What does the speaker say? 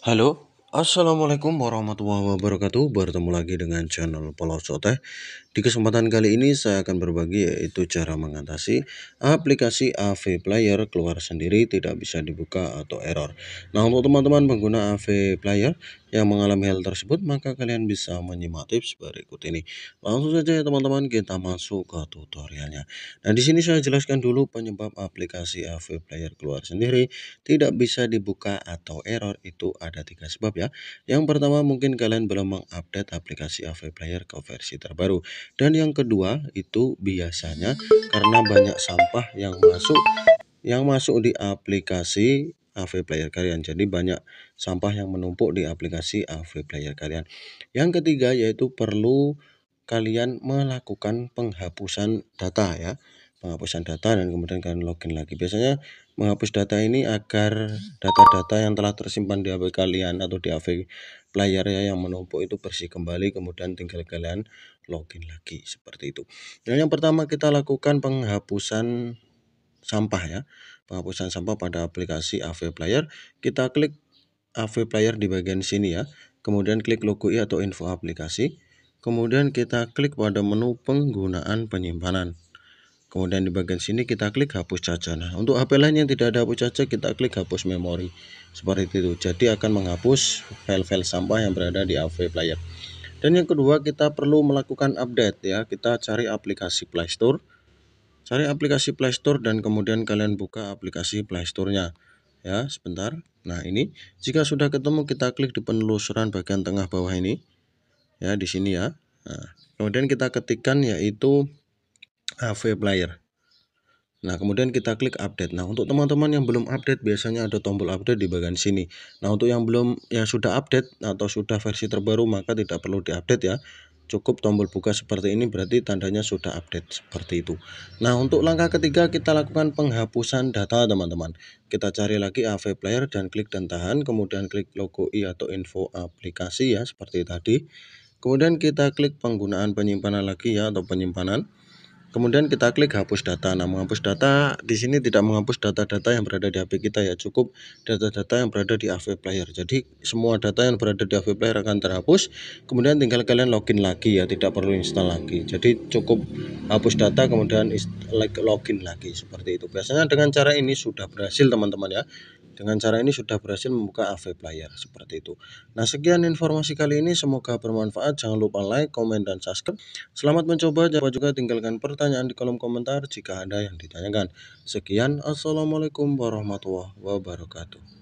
Halo, Assalamualaikum warahmatullahi wabarakatuh Bertemu lagi dengan channel Pelosok Teh Di kesempatan kali ini saya akan berbagi yaitu cara mengatasi aplikasi AV Player keluar sendiri tidak bisa dibuka atau error Nah untuk teman-teman pengguna AV Player yang mengalami hal tersebut maka kalian bisa menyimak tips berikut ini langsung saja ya teman-teman kita masuk ke tutorialnya nah di sini saya jelaskan dulu penyebab aplikasi AV Player keluar sendiri tidak bisa dibuka atau error itu ada tiga sebab ya yang pertama mungkin kalian belum mengupdate aplikasi AV Player ke versi terbaru dan yang kedua itu biasanya karena banyak sampah yang masuk yang masuk di aplikasi AV player kalian. Jadi banyak sampah yang menumpuk di aplikasi AV player kalian. Yang ketiga yaitu perlu kalian melakukan penghapusan data ya. Penghapusan data dan kemudian kalian login lagi. Biasanya menghapus data ini agar data-data yang telah tersimpan di HP kalian atau di AV player ya yang menumpuk itu bersih kembali kemudian tinggal kalian login lagi seperti itu. Dan nah, yang pertama kita lakukan penghapusan sampah ya. Penghapusan sampah pada aplikasi AV Player. Kita klik AV Player di bagian sini ya. Kemudian klik logo i atau info aplikasi. Kemudian kita klik pada menu penggunaan penyimpanan. Kemudian di bagian sini kita klik hapus caca. Nah, untuk HP lain yang tidak ada hapus caca, kita klik hapus memori. Seperti itu. Jadi akan menghapus file-file sampah yang berada di AV Player. Dan yang kedua, kita perlu melakukan update ya. Kita cari aplikasi Play Store cari aplikasi Play Store dan kemudian kalian buka aplikasi Play Store-nya ya sebentar nah ini jika sudah ketemu kita klik di penelusuran bagian tengah bawah ini ya di sini ya nah, kemudian kita ketikkan yaitu AV Player Nah, kemudian kita klik update. Nah, untuk teman-teman yang belum update biasanya ada tombol update di bagian sini. Nah, untuk yang belum yang sudah update atau sudah versi terbaru maka tidak perlu diupdate ya cukup tombol buka seperti ini berarti tandanya sudah update seperti itu nah untuk langkah ketiga kita lakukan penghapusan data teman-teman kita cari lagi AV player dan klik dan tahan kemudian klik logo i atau info aplikasi ya seperti tadi kemudian kita klik penggunaan penyimpanan lagi ya atau penyimpanan Kemudian kita klik hapus data. Nah, menghapus data di sini tidak menghapus data-data yang berada di HP kita ya, cukup data-data yang berada di AV player. Jadi semua data yang berada di AV player akan terhapus. Kemudian tinggal kalian login lagi ya, tidak perlu install lagi. Jadi cukup hapus data kemudian login lagi seperti itu. Biasanya dengan cara ini sudah berhasil teman-teman ya. Dengan cara ini sudah berhasil membuka AV player seperti itu. Nah, sekian informasi kali ini semoga bermanfaat. Jangan lupa like, komen dan subscribe. Selamat mencoba. Jangan lupa juga tinggalkan pertanyaan di kolom komentar jika ada yang ditanyakan. Sekian. Assalamualaikum warahmatullahi wabarakatuh.